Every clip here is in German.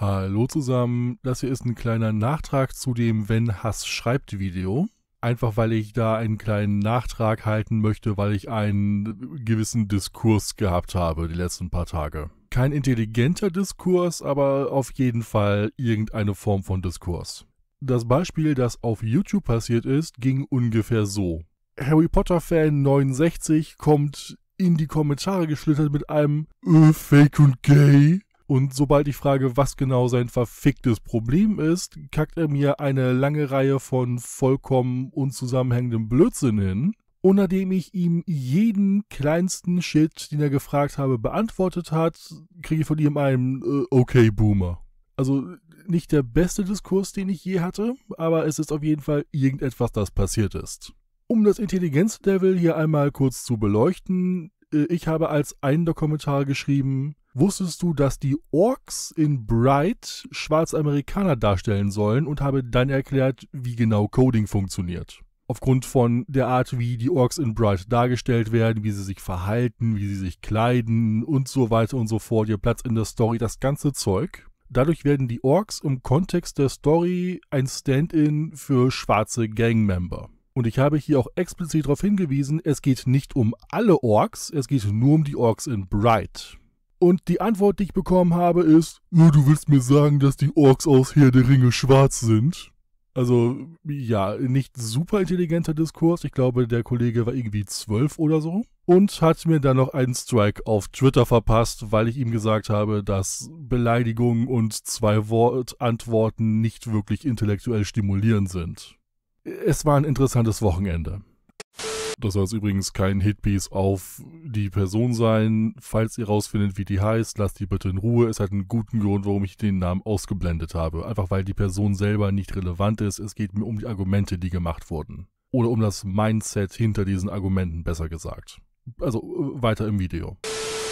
Hallo zusammen, das hier ist ein kleiner Nachtrag zu dem Wenn Hass schreibt Video. Einfach weil ich da einen kleinen Nachtrag halten möchte, weil ich einen gewissen Diskurs gehabt habe die letzten paar Tage. Kein intelligenter Diskurs, aber auf jeden Fall irgendeine Form von Diskurs. Das Beispiel, das auf YouTube passiert ist, ging ungefähr so. Harry Potter Fan 69 kommt in die Kommentare geschlittert mit einem Ö, äh, fake und gay und sobald ich frage, was genau sein verficktes Problem ist, kackt er mir eine lange Reihe von vollkommen unzusammenhängendem Blödsinn hin, Und nachdem ich ihm jeden kleinsten Shit, den er gefragt habe, beantwortet hat, kriege ich von ihm einen äh, Okay Boomer. Also nicht der beste Diskurs, den ich je hatte, aber es ist auf jeden Fall irgendetwas, das passiert ist. Um das Intelligenzlevel hier einmal kurz zu beleuchten, äh, ich habe als einen Dokumentar geschrieben, Wusstest du, dass die Orks in Bright Schwarzamerikaner darstellen sollen und habe dann erklärt, wie genau Coding funktioniert? Aufgrund von der Art, wie die Orks in Bright dargestellt werden, wie sie sich verhalten, wie sie sich kleiden und so weiter und so fort, ihr Platz in der Story, das ganze Zeug. Dadurch werden die Orks im Kontext der Story ein Stand-in für schwarze Gangmember. Und ich habe hier auch explizit darauf hingewiesen, es geht nicht um alle Orks, es geht nur um die Orks in Bright. Und die Antwort, die ich bekommen habe, ist, du willst mir sagen, dass die Orks aus Herr der Ringe schwarz sind? Also, ja, nicht super intelligenter Diskurs. Ich glaube, der Kollege war irgendwie zwölf oder so. Und hat mir dann noch einen Strike auf Twitter verpasst, weil ich ihm gesagt habe, dass Beleidigungen und zwei Wortantworten nicht wirklich intellektuell stimulierend sind. Es war ein interessantes Wochenende. Das soll übrigens kein Hitpiece auf die Person sein. Falls ihr rausfindet, wie die heißt, lasst die bitte in Ruhe. Es hat einen guten Grund, warum ich den Namen ausgeblendet habe. Einfach weil die Person selber nicht relevant ist. Es geht mir um die Argumente, die gemacht wurden. Oder um das Mindset hinter diesen Argumenten, besser gesagt. Also äh, weiter im Video.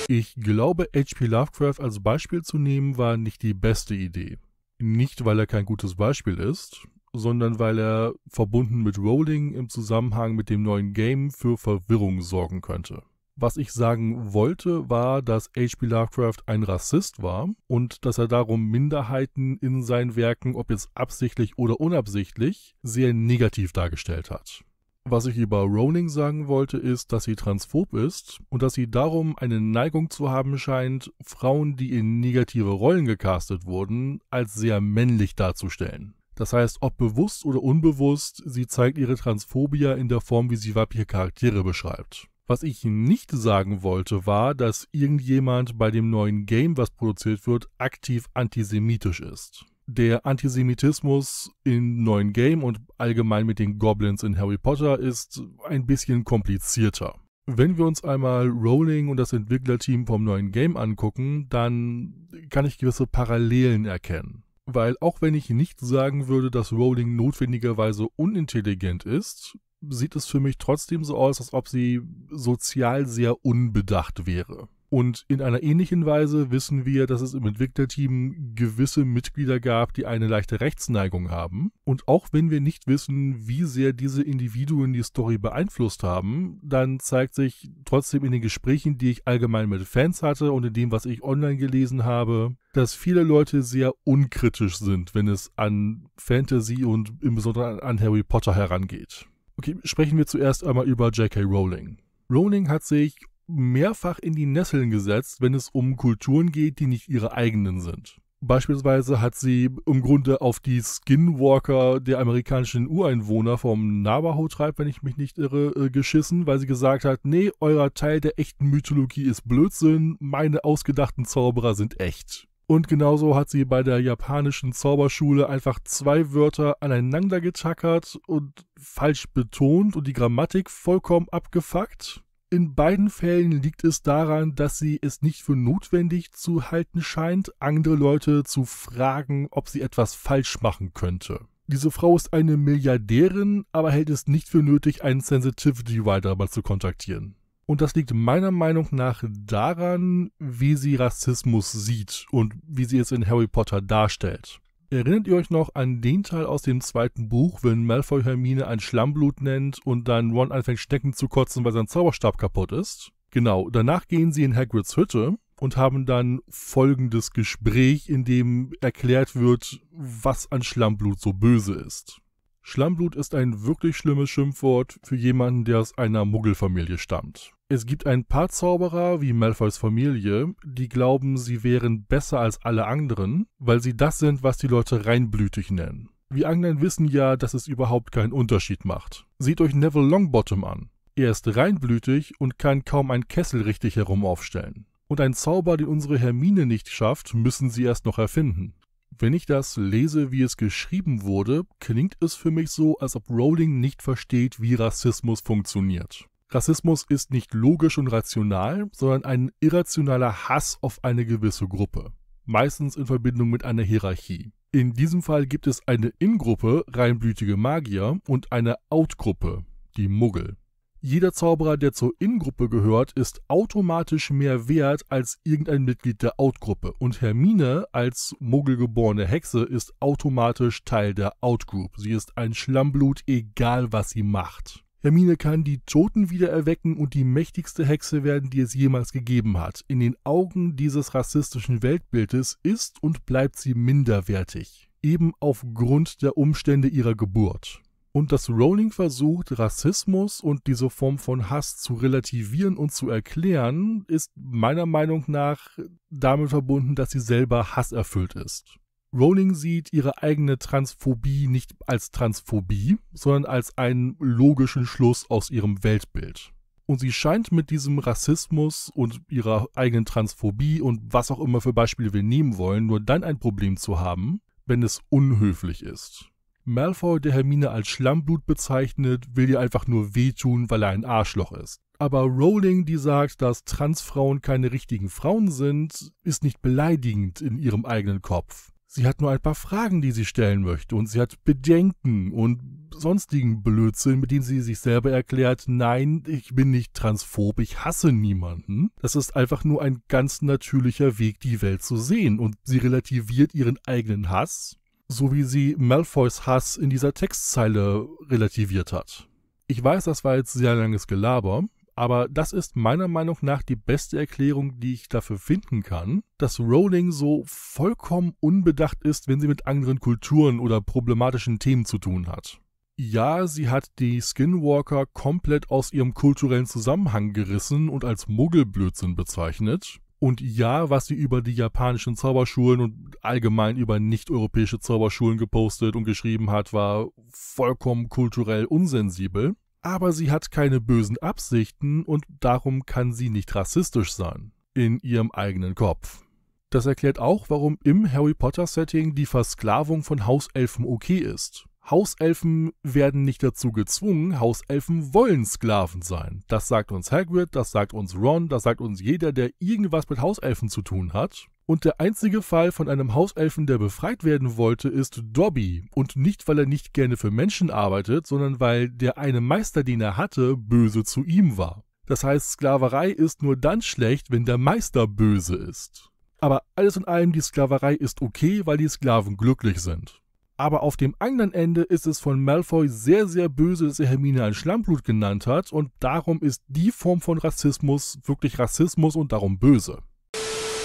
Ich glaube, HP Lovecraft als Beispiel zu nehmen war nicht die beste Idee. Nicht, weil er kein gutes Beispiel ist, sondern weil er verbunden mit Rowling im Zusammenhang mit dem neuen Game für Verwirrung sorgen könnte. Was ich sagen wollte, war, dass H.P. Lovecraft ein Rassist war und dass er darum Minderheiten in seinen Werken, ob jetzt absichtlich oder unabsichtlich, sehr negativ dargestellt hat. Was ich über Rowling sagen wollte, ist, dass sie transphob ist und dass sie darum eine Neigung zu haben scheint, Frauen, die in negative Rollen gecastet wurden, als sehr männlich darzustellen. Das heißt, ob bewusst oder unbewusst, sie zeigt ihre Transphobia in der Form, wie sie weibliche Charaktere beschreibt. Was ich nicht sagen wollte, war, dass irgendjemand bei dem neuen Game, was produziert wird, aktiv antisemitisch ist. Der Antisemitismus in neuen Game und allgemein mit den Goblins in Harry Potter ist ein bisschen komplizierter. Wenn wir uns einmal Rowling und das Entwicklerteam vom neuen Game angucken, dann kann ich gewisse Parallelen erkennen weil auch wenn ich nicht sagen würde, dass Rowling notwendigerweise unintelligent ist, sieht es für mich trotzdem so aus, als ob sie sozial sehr unbedacht wäre. Und in einer ähnlichen Weise wissen wir, dass es im Entwicklerteam gewisse Mitglieder gab, die eine leichte Rechtsneigung haben. Und auch wenn wir nicht wissen, wie sehr diese Individuen die Story beeinflusst haben, dann zeigt sich trotzdem in den Gesprächen, die ich allgemein mit Fans hatte und in dem, was ich online gelesen habe, dass viele Leute sehr unkritisch sind, wenn es an Fantasy und im Besonderen an Harry Potter herangeht. Okay, sprechen wir zuerst einmal über J.K. Rowling. Rowling hat sich mehrfach in die Nesseln gesetzt, wenn es um Kulturen geht, die nicht ihre eigenen sind. Beispielsweise hat sie im Grunde auf die Skinwalker der amerikanischen Ureinwohner vom Navajo-Treib, wenn ich mich nicht irre, äh, geschissen, weil sie gesagt hat, nee, euer Teil der echten Mythologie ist Blödsinn, meine ausgedachten Zauberer sind echt. Und genauso hat sie bei der japanischen Zauberschule einfach zwei Wörter aneinander getackert und falsch betont und die Grammatik vollkommen abgefuckt. In beiden Fällen liegt es daran, dass sie es nicht für notwendig zu halten scheint, andere Leute zu fragen, ob sie etwas falsch machen könnte. Diese Frau ist eine Milliardärin, aber hält es nicht für nötig, einen Sensitivity Writer mal zu kontaktieren. Und das liegt meiner Meinung nach daran, wie sie Rassismus sieht und wie sie es in Harry Potter darstellt. Erinnert ihr euch noch an den Teil aus dem zweiten Buch, wenn Malfoy Hermine ein Schlammblut nennt und dann Ron anfängt stecken zu kotzen, weil sein Zauberstab kaputt ist? Genau, danach gehen sie in Hagrids Hütte und haben dann folgendes Gespräch, in dem erklärt wird, was an Schlammblut so böse ist. Schlammblut ist ein wirklich schlimmes Schimpfwort für jemanden, der aus einer Muggelfamilie stammt. Es gibt ein paar Zauberer, wie Malfoys Familie, die glauben, sie wären besser als alle anderen, weil sie das sind, was die Leute reinblütig nennen. Wir Anglern wissen ja, dass es überhaupt keinen Unterschied macht. Seht euch Neville Longbottom an. Er ist reinblütig und kann kaum einen Kessel richtig herum aufstellen. Und ein Zauber, den unsere Hermine nicht schafft, müssen sie erst noch erfinden. Wenn ich das lese, wie es geschrieben wurde, klingt es für mich so, als ob Rowling nicht versteht, wie Rassismus funktioniert. Rassismus ist nicht logisch und rational, sondern ein irrationaler Hass auf eine gewisse Gruppe, meistens in Verbindung mit einer Hierarchie. In diesem Fall gibt es eine Ingruppe, reinblütige Magier, und eine Outgruppe, die Muggel. Jeder Zauberer, der zur Ingruppe gehört, ist automatisch mehr wert als irgendein Mitglied der Outgruppe. Und Hermine als muggelgeborene Hexe ist automatisch Teil der Outgroup. Sie ist ein Schlammblut, egal was sie macht. Hermine kann die Toten wieder erwecken und die mächtigste Hexe werden, die es jemals gegeben hat. In den Augen dieses rassistischen Weltbildes ist und bleibt sie minderwertig, eben aufgrund der Umstände ihrer Geburt. Und dass Rowling versucht, Rassismus und diese Form von Hass zu relativieren und zu erklären, ist meiner Meinung nach damit verbunden, dass sie selber hasserfüllt ist. Rowling sieht ihre eigene Transphobie nicht als Transphobie, sondern als einen logischen Schluss aus ihrem Weltbild. Und sie scheint mit diesem Rassismus und ihrer eigenen Transphobie und was auch immer für Beispiele wir nehmen wollen, nur dann ein Problem zu haben, wenn es unhöflich ist. Malfoy, der Hermine als Schlammblut bezeichnet, will ihr einfach nur wehtun, weil er ein Arschloch ist. Aber Rowling, die sagt, dass Transfrauen keine richtigen Frauen sind, ist nicht beleidigend in ihrem eigenen Kopf. Sie hat nur ein paar Fragen, die sie stellen möchte, und sie hat Bedenken und sonstigen Blödsinn, mit dem sie sich selber erklärt, nein, ich bin nicht transphob, ich hasse niemanden. Das ist einfach nur ein ganz natürlicher Weg, die Welt zu sehen, und sie relativiert ihren eigenen Hass, so wie sie Malfoys Hass in dieser Textzeile relativiert hat. Ich weiß, das war jetzt sehr langes Gelaber, aber das ist meiner Meinung nach die beste Erklärung, die ich dafür finden kann, dass Rowling so vollkommen unbedacht ist, wenn sie mit anderen Kulturen oder problematischen Themen zu tun hat. Ja, sie hat die Skinwalker komplett aus ihrem kulturellen Zusammenhang gerissen und als Muggelblödsinn bezeichnet. Und ja, was sie über die japanischen Zauberschulen und allgemein über nicht-europäische Zauberschulen gepostet und geschrieben hat, war vollkommen kulturell unsensibel aber sie hat keine bösen Absichten und darum kann sie nicht rassistisch sein. In ihrem eigenen Kopf. Das erklärt auch, warum im Harry Potter-Setting die Versklavung von Hauselfen okay ist. Hauselfen werden nicht dazu gezwungen, Hauselfen wollen Sklaven sein. Das sagt uns Hagrid, das sagt uns Ron, das sagt uns jeder, der irgendwas mit Hauselfen zu tun hat. Und der einzige Fall von einem Hauselfen, der befreit werden wollte, ist Dobby. Und nicht, weil er nicht gerne für Menschen arbeitet, sondern weil der eine Meister, den er hatte, böse zu ihm war. Das heißt, Sklaverei ist nur dann schlecht, wenn der Meister böse ist. Aber alles in allem, die Sklaverei ist okay, weil die Sklaven glücklich sind. Aber auf dem anderen Ende ist es von Malfoy sehr, sehr böse, dass er Hermine ein Schlammblut genannt hat und darum ist die Form von Rassismus wirklich Rassismus und darum böse.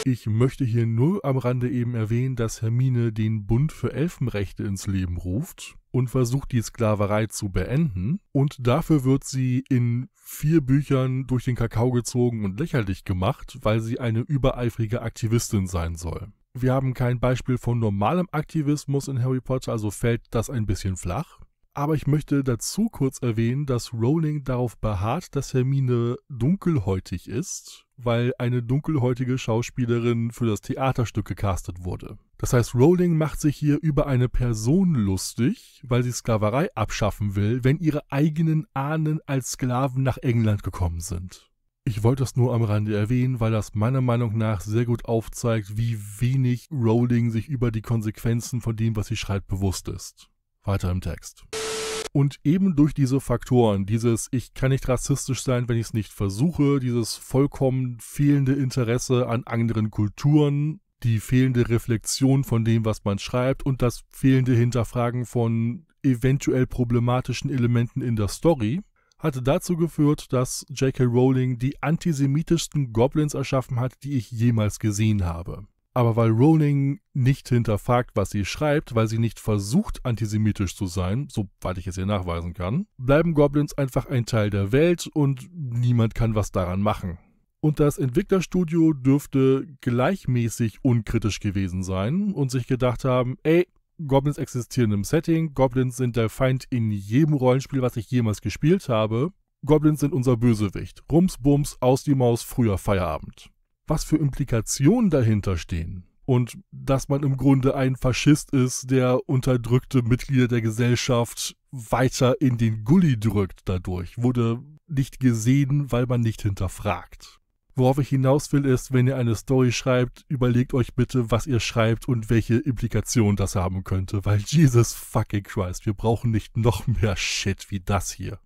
Ich möchte hier nur am Rande eben erwähnen, dass Hermine den Bund für Elfenrechte ins Leben ruft und versucht, die Sklaverei zu beenden. Und dafür wird sie in vier Büchern durch den Kakao gezogen und lächerlich gemacht, weil sie eine übereifrige Aktivistin sein soll. Wir haben kein Beispiel von normalem Aktivismus in Harry Potter, also fällt das ein bisschen flach. Aber ich möchte dazu kurz erwähnen, dass Rowling darauf beharrt, dass Hermine dunkelhäutig ist, weil eine dunkelhäutige Schauspielerin für das Theaterstück gecastet wurde. Das heißt, Rowling macht sich hier über eine Person lustig, weil sie Sklaverei abschaffen will, wenn ihre eigenen Ahnen als Sklaven nach England gekommen sind. Ich wollte das nur am Rande erwähnen, weil das meiner Meinung nach sehr gut aufzeigt, wie wenig Rowling sich über die Konsequenzen von dem, was sie schreibt, bewusst ist. Weiter im Text. Und eben durch diese Faktoren, dieses ich kann nicht rassistisch sein, wenn ich es nicht versuche, dieses vollkommen fehlende Interesse an anderen Kulturen, die fehlende Reflexion von dem, was man schreibt und das fehlende Hinterfragen von eventuell problematischen Elementen in der Story, hatte dazu geführt, dass J.K. Rowling die antisemitischsten Goblins erschaffen hat, die ich jemals gesehen habe. Aber weil Rowling nicht hinterfragt, was sie schreibt, weil sie nicht versucht, antisemitisch zu sein, soweit ich es ihr nachweisen kann, bleiben Goblins einfach ein Teil der Welt und niemand kann was daran machen. Und das Entwicklerstudio dürfte gleichmäßig unkritisch gewesen sein und sich gedacht haben, ey, Goblins existieren im Setting, Goblins sind der Feind in jedem Rollenspiel, was ich jemals gespielt habe, Goblins sind unser Bösewicht. Rums, bums, aus die Maus, früher Feierabend was für Implikationen dahinter stehen. Und dass man im Grunde ein Faschist ist, der unterdrückte Mitglieder der Gesellschaft weiter in den Gully drückt dadurch, wurde nicht gesehen, weil man nicht hinterfragt. Worauf ich hinaus will ist, wenn ihr eine Story schreibt, überlegt euch bitte, was ihr schreibt und welche Implikation das haben könnte, weil Jesus fucking Christ, wir brauchen nicht noch mehr Shit wie das hier.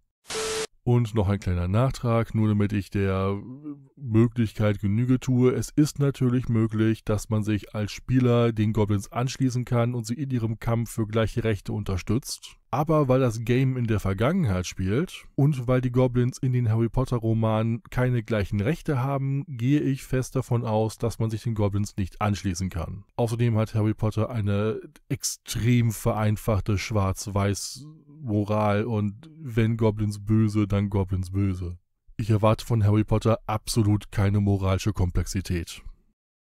Und noch ein kleiner Nachtrag, nur damit ich der Möglichkeit Genüge tue. Es ist natürlich möglich, dass man sich als Spieler den Goblins anschließen kann und sie in ihrem Kampf für gleiche Rechte unterstützt. Aber weil das Game in der Vergangenheit spielt und weil die Goblins in den Harry Potter Romanen keine gleichen Rechte haben, gehe ich fest davon aus, dass man sich den Goblins nicht anschließen kann. Außerdem hat Harry Potter eine extrem vereinfachte schwarz-weiß Moral und wenn Goblins böse, dann Goblins böse. Ich erwarte von Harry Potter absolut keine moralische Komplexität.